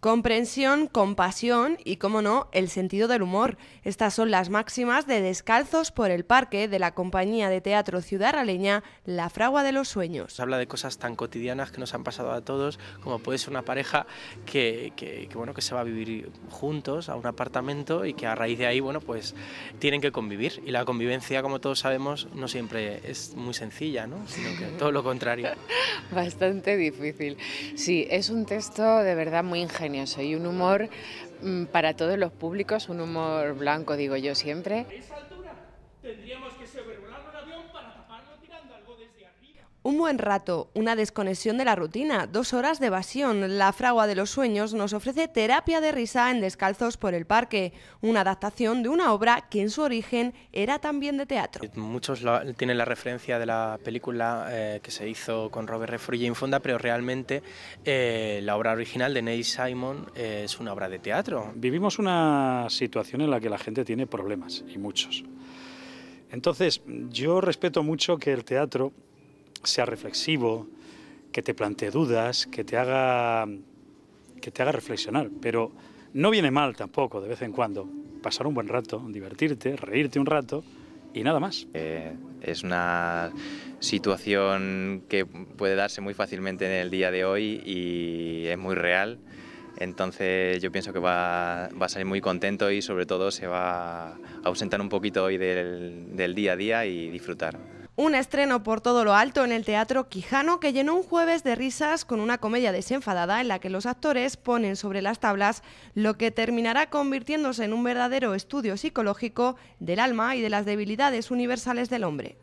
Comprensión, compasión y, como no, el sentido del humor. Estas son las máximas de Descalzos por el Parque de la compañía de teatro Ciudad Raleña, La Fragua de los Sueños. Habla de cosas tan cotidianas que nos han pasado a todos, como puede ser una pareja que, bueno, que se va a vivir juntos a un apartamento y que a raíz de ahí bueno, pues, tienen que convivir. Y la convivencia, como todos sabemos, no siempre es muy sencilla, sino que todo lo contrario. Bastante difícil. Sí, es un texto de verdad muy ingenioso soy un humor mm, para todos los públicos, un humor blanco, digo yo siempre. Un buen rato, una desconexión de la rutina, dos horas de evasión. La fragua de los sueños nos ofrece terapia de risa en Descalzos por el Parque, una adaptación de una obra que en su origen era también de teatro. Eh, muchos tienen la referencia de la película eh, que se hizo con Robert Redford y Fonda, pero realmente eh, la obra original de Neil Simon es una obra de teatro. Vivimos una situación en la que la gente tiene problemas, y muchos. Entonces, yo respeto mucho que el teatro sea reflexivo, que te plantee dudas, que te haga, que te haga reflexionar. Pero no viene mal tampoco, de vez en cuando, pasar un buen rato, divertirte, reírte un rato y nada más. Eh, es una situación que puede darse muy fácilmente en el día de hoy y es muy real. Entonces yo pienso que va, a salir muy contento y sobre todo se va a ausentar un poquito hoy del, del día a día y disfrutar. Un estreno por todo lo alto en el Teatro Quijano que llenó un jueves de risas con una comedia desenfadada en la que los actores ponen sobre las tablas lo que terminará convirtiéndose en un verdadero estudio psicológico del alma y de las debilidades universales del hombre.